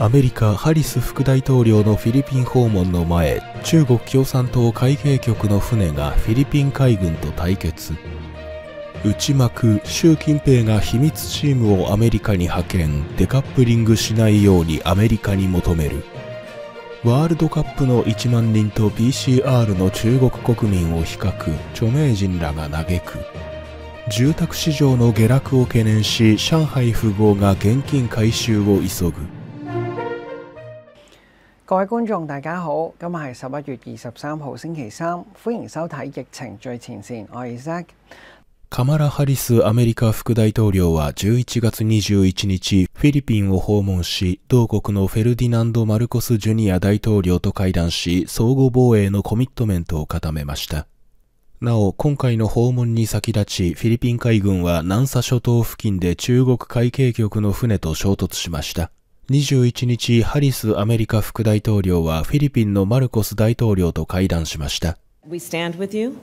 アメリカハリス副大統領のフィリピン訪問の前中国共産党海警局の船がフィリピン海軍と対決内幕習近平が秘密チームをアメリカに派遣デカップリングしないようにアメリカに求めるワールドカップの1万人と PCR の中国国民を比較著名人らが嘆く住宅市場の下落を懸念し上海富豪が現金回収を急ぐ各位觀眾大家好，今日係十一月二十三星期三，迎收睇《疫情最前我 Zack。カマラ・ハリスアメリカ副大統領は11月21日、フィリピンを訪問し、同国のフェルディナンド・マルコス・ジュニア大統領と会談し、相互防衛のコミットメントを固めました。なお、今回の訪問に先立ち、フィリピン海軍は南沙諸島付近で中国海警局の船と衝突しました。21日、ハリスアメリカ副大統領はフィリピンのマルコス大統領と会談しました。We stand with you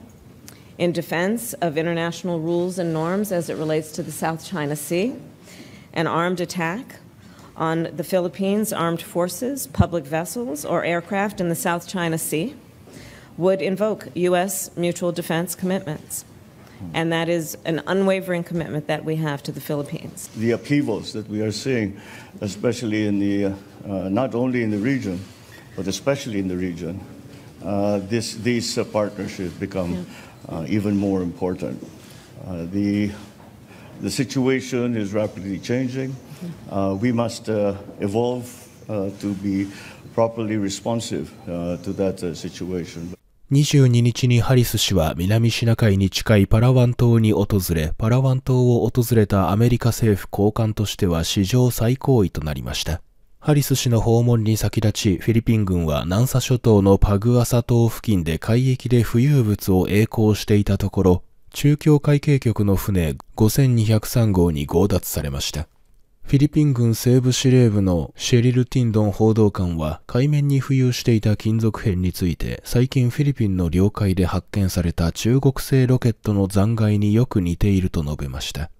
in defense of international rules and norms as it relates to the South China Sea. An armed attack on the Philippines armed forces, public vessels, or aircraft in the South China Sea would invoke U.S. mutual defense commitments. Mm-hmm. And that is an unwavering commitment that we have to the Philippines. The upheavals that we are seeing, especially in the, uh, not only in the region, but especially in the region, uh, this, these uh, partnerships become yeah. Uh, even more important. Uh, the, the situation is rapidly changing. Mm-hmm. we must evolve to be properly responsive to that situation. 22日にハリス氏は南シナ海に近いパラワン島に訪れ、パラワン島を訪れたアメリカ政府高官としては史上最高位となりました。ハリス氏の訪問に先立ち、フィリピン軍は南沙諸島のパグアサ島付近で海域で浮遊物を栄光していたところ、中京海警局の船5203号に強奪されました。フィリピン軍西部司令部のシェリル・ティンドン報道官は海面に浮遊していた金属片について最近フィリピンの領海で発見された中国製ロケットの残骸によく似ていると述べました。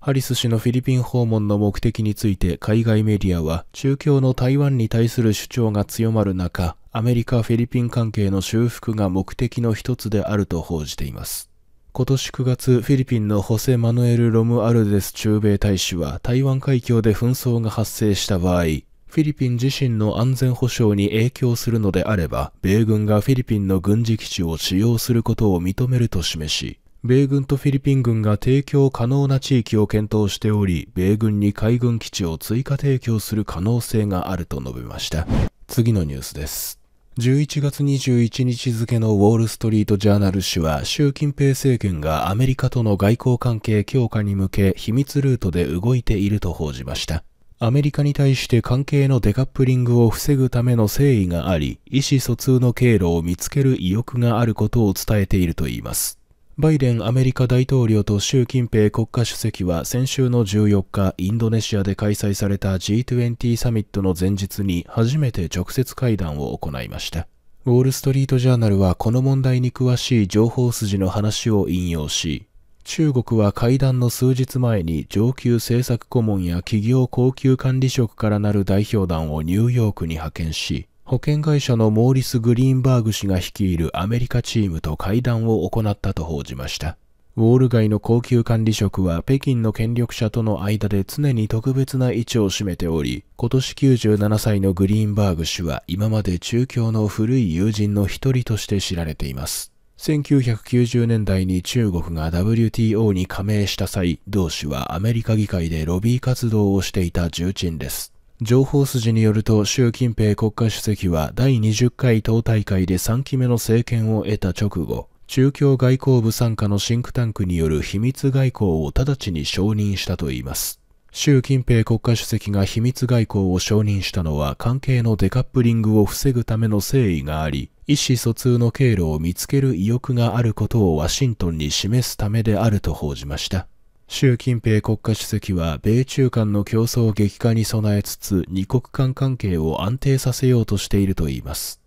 ハリス氏のフィリピン訪問の目的について海外メディアは中共の台湾に対する主張が強まる中、アメリカ・フィリピン関係の修復が目的の一つであると報じています。今年9月、フィリピンのホセ・マヌエル・ロム・アルデス駐米大使は台湾海峡で紛争が発生した場合、フィリピン自身の安全保障に影響するのであれば、米軍がフィリピンの軍事基地を使用することを認めると示し、米軍とフィリピン軍が提供可能な地域を検討しており、米軍に海軍基地を追加提供する可能性があると述べました。次のニュースです。11月21日付のウォール・ストリート・ジャーナル紙は、習近平政権がアメリカとの外交関係強化に向け秘密ルートで動いていると報じました。アメリカに対して関係のデカップリングを防ぐための誠意があり、意思疎通の経路を見つける意欲があることを伝えているといいます。バイデンアメリカ大統領と習近平国家主席は先週の14日、インドネシアで開催された G20 サミットの前日に初めて直接会談を行いました。ウォール・ストリート・ジャーナルはこの問題に詳しい情報筋の話を引用し、中国は会談の数日前に上級政策顧問や企業高級管理職からなる代表団をニューヨークに派遣し、保険会社のモーリス・グリーンバーグ氏が率いるアメリカチームと会談を行ったと報じました。ウォール街の高級管理職は北京の権力者との間で常に特別な位置を占めており、今年97歳のグリーンバーグ氏は今まで中共の古い友人の一人として知られています。1990年代に中国が WTO に加盟した際、同氏はアメリカ議会でロビー活動をしていた重鎮です。情報筋によると、習近平国家主席は第20回党大会で3期目の政権を得た直後、中共外交部傘下のシンクタンクによる秘密外交を直ちに承認したといいます。習近平国家主席が秘密外交を承認したのは関係のデカップリングを防ぐための誠意があり、意思疎通の経路を見つける意欲があることをワシントンに示すためであると報じました。習近平国家主席は米中間の競争激化に備えつつ二国間関係を安定させようとしているといいます。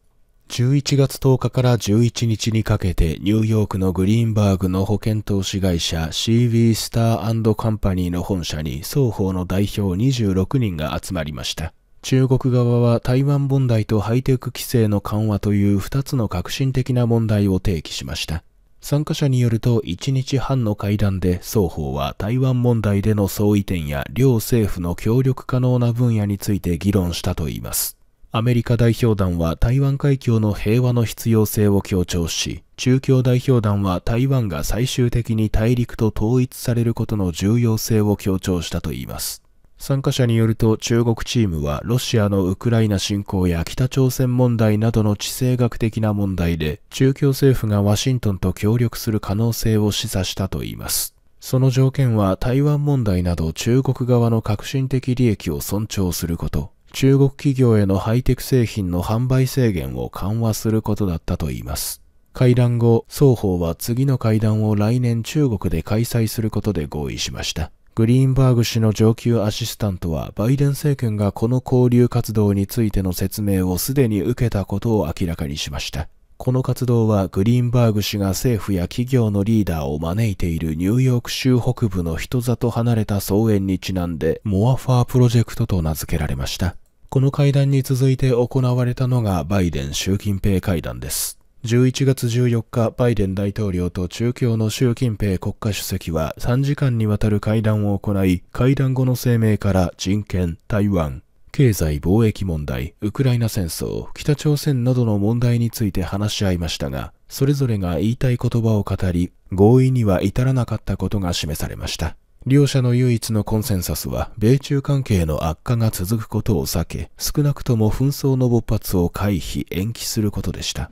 11月10日から11日にかけてニューヨークのグリーンバーグの保険投資会社 CV スターカンパニーの本社に双方の代表26人が集まりました。中国側は台湾問題とハイテク規制の緩和という2つの革新的な問題を提起しました。参加者によると1日半の会談で双方は台湾問題での相違点や両政府の協力可能な分野について議論したといいます。アメリカ代表団は台湾海峡の平和の必要性を強調し、中共代表団は台湾が最終的に大陸と統一されることの重要性を強調したといいます。参加者によると中国チームはロシアのウクライナ侵攻や北朝鮮問題などの地政学的な問題で中共政府がワシントンと協力する可能性を示唆したといいます。その条件は台湾問題など中国側の革新的利益を尊重すること、中国企業へのハイテク製品の販売制限を緩和することだったといいます。会談後、双方は次の会談を来年中国で開催することで合意しました。グリーンバーグ氏の上級アシスタントは、バイデン政権がこの交流活動についての説明をすでに受けたことを明らかにしました。この活動はグリーンバーグ氏が政府や企業のリーダーを招いているニューヨーク州北部の人里離れた草原にちなんでモアファープロジェクトと名付けられました。この会談に続いて行われたのがバイデン習近平会談です。11月14日、バイデン大統領と中共の習近平国家主席は3時間にわたる会談を行い、会談後の声明から人権、台湾、経済貿易問題、ウクライナ戦争、北朝鮮などの問題について話し合いましたが、それぞれが言いたい言葉を語り、合意には至らなかったことが示されました。両者の唯一のコンセンサスは、米中関係の悪化が続くことを避け、少なくとも紛争の勃発を回避、延期することでした。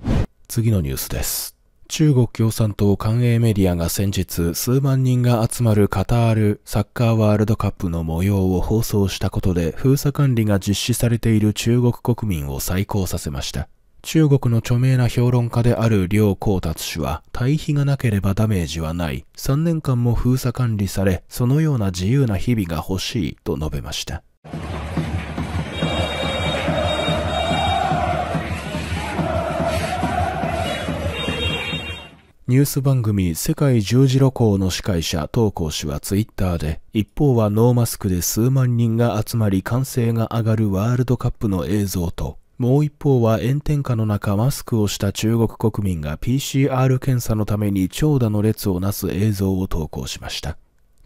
次のニュースです。中国共産党官営メディアが先日数万人が集まるカタールサッカーワールドカップの模様を放送したことで封鎖管理が実施されている中国国民を再興させました。中国の著名な評論家である梁光達氏は対比がなければダメージはない。3年間も封鎖管理され、そのような自由な日々が欲しいと述べました。ニュース番組世界十字路校の司会者東光氏はツイッターで、一方はノーマスクで数万人が集まり歓声が上がるワールドカップの映像と、もう一方は炎天下の中マスクをした中国国民が PCR 検査のために長蛇の列をなす映像を投稿しました。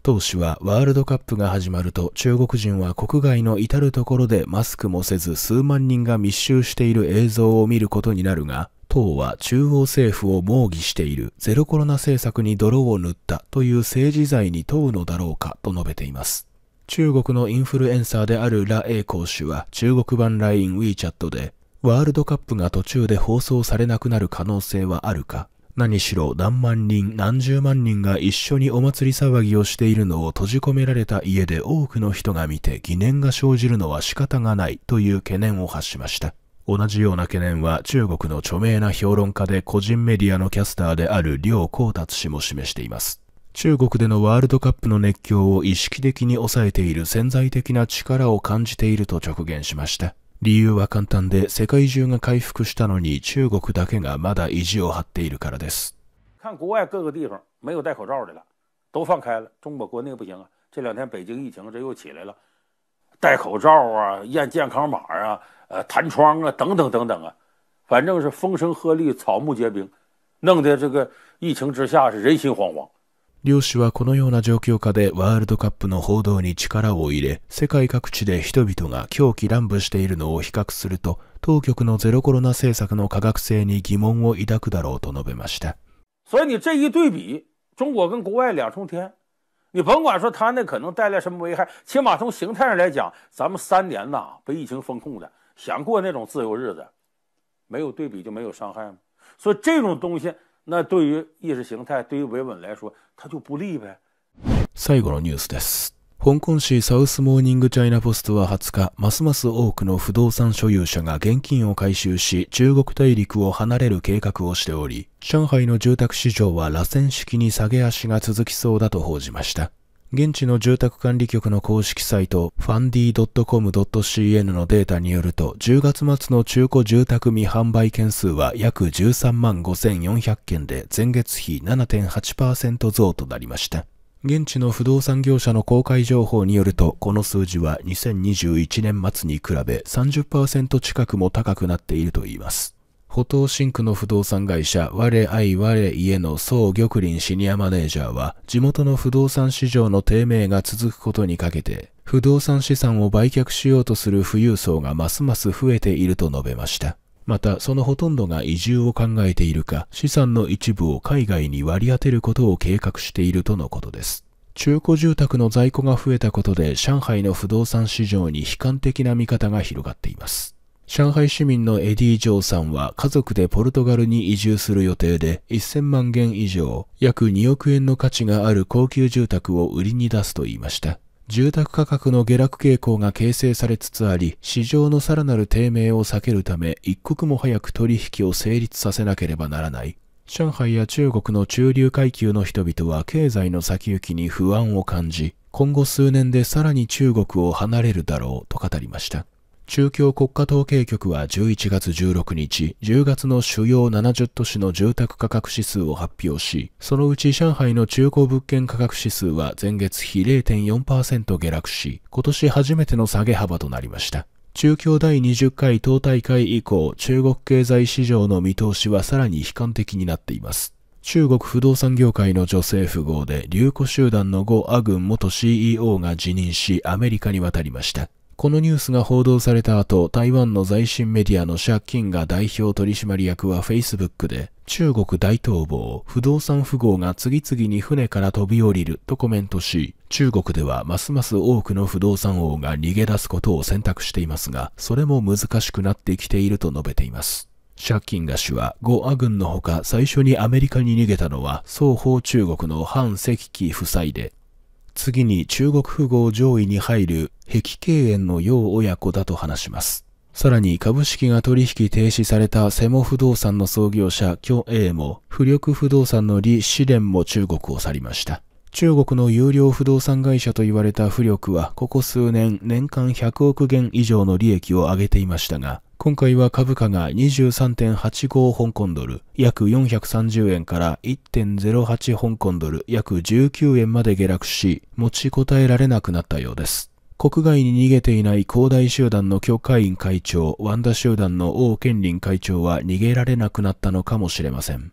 当氏はワールドカップが始まると中国人は国外の至るところでマスクもせず数万人が密集している映像を見ることになるが党は中央政府を猛議しているゼロコロナ政策に泥を塗ったという政治罪に問うのだろうかと述べています。中国のインフルエンサーであるイコ光氏は中国版 LINEWeChat でワールドカップが途中で放送されなくなる可能性はあるか何しろ何万人何十万人が一緒にお祭り騒ぎをしているのを閉じ込められた家で多くの人が見て疑念が生じるのは仕方がないという懸念を発しました。同じような懸念は中国の著名な評論家で個人メディアのキャスターである梁光達氏も示しています。中国でのワールドカップの熱狂を意識的に抑えている潜在的な力を感じていると直言しました。理由は簡単で世界中が回復したのに中国だけがまだ意地を張っているからです。看国外各个地方没有戴口罩的了，都放开了。中国国内不行啊，这两天北京疫情这又起来了。戴口罩啊，验健康码啊，呃，弹窗啊，等等等等啊，反正是风声鹤唳，草木皆兵，弄得这个疫情之下是人心惶惶。所以你这一对比，中国跟国外两重天。你甭管说他那可能带来什么危害，起码从形态上来讲，咱们三年呐被疫情封控的，想过那种自由日子，没有对比就没有伤害吗？所以这种东西，那对于意识形态、对于维稳来说，它就不利呗。香港市サウスモーニングチャイナポストは20日、ますます多くの不動産所有者が現金を回収し、中国大陸を離れる計画をしており、上海の住宅市場は螺旋式に下げ足が続きそうだと報じました。現地の住宅管理局の公式サイト、fundy.com.cn のデータによると、10月末の中古住宅未販売件数は約13万5400件で、前月比7.8%増となりました。現地の不動産業者の公開情報によると、この数字は2021年末に比べ30%近くも高くなっているといいます。歩東シンクの不動産会社、我愛我家の宋玉林シニアマネージャーは、地元の不動産市場の低迷が続くことにかけて、不動産資産を売却しようとする富裕層がますます増えていると述べました。またそのほとんどが移住を考えているか、資産の一部を海外に割り当てることを計画しているとのことです。中古住宅の在庫が増えたことで上海の不動産市場に悲観的な見方が広がっています。上海市民のエディ・ジョーさんは家族でポルトガルに移住する予定で1000万元以上、約2億円の価値がある高級住宅を売りに出すと言いました。住宅価格の下落傾向が形成されつつあり、市場のさらなる低迷を避けるため、一刻も早く取引を成立させなければならない。上海や中国の中流階級の人々は経済の先行きに不安を感じ、今後数年でさらに中国を離れるだろうと語りました。中共国家統計局は11月16日、10月の主要70都市の住宅価格指数を発表し、そのうち上海の中古物件価格指数は前月比0.4%下落し、今年初めての下げ幅となりました。中共第20回党大会以降、中国経済市場の見通しはさらに悲観的になっています。中国不動産業界の女性富豪で、流行集団の呉ア軍元 CEO が辞任し、アメリカに渡りました。このニュースが報道された後、台湾の在新メディアの借金が代表取締役は Facebook で、中国大統領不動産富豪が次々に船から飛び降りるとコメントし、中国ではますます多くの不動産王が逃げ出すことを選択していますが、それも難しくなってきていると述べています。シャッキンガ氏は、ゴア軍のほか最初にアメリカに逃げたのは、双方中国の反赤旗夫妻で、次に中国富豪上位に入る碧桂園の楊親子だと話します。さらに株式が取引停止されたセモ不動産の創業者巨英も、浮力不動産の李レンも中国を去りました。中国の有料不動産会社と言われた浮力は、ここ数年、年間100億元以上の利益を上げていましたが、今回は株価が23.85香港ドル、約430円から1.08香港ドル、約19円まで下落し、持ちこたえられなくなったようです。国外に逃げていない恒大集団の教会員会長、ワンダ集団の王健林会長は逃げられなくなったのかもしれません。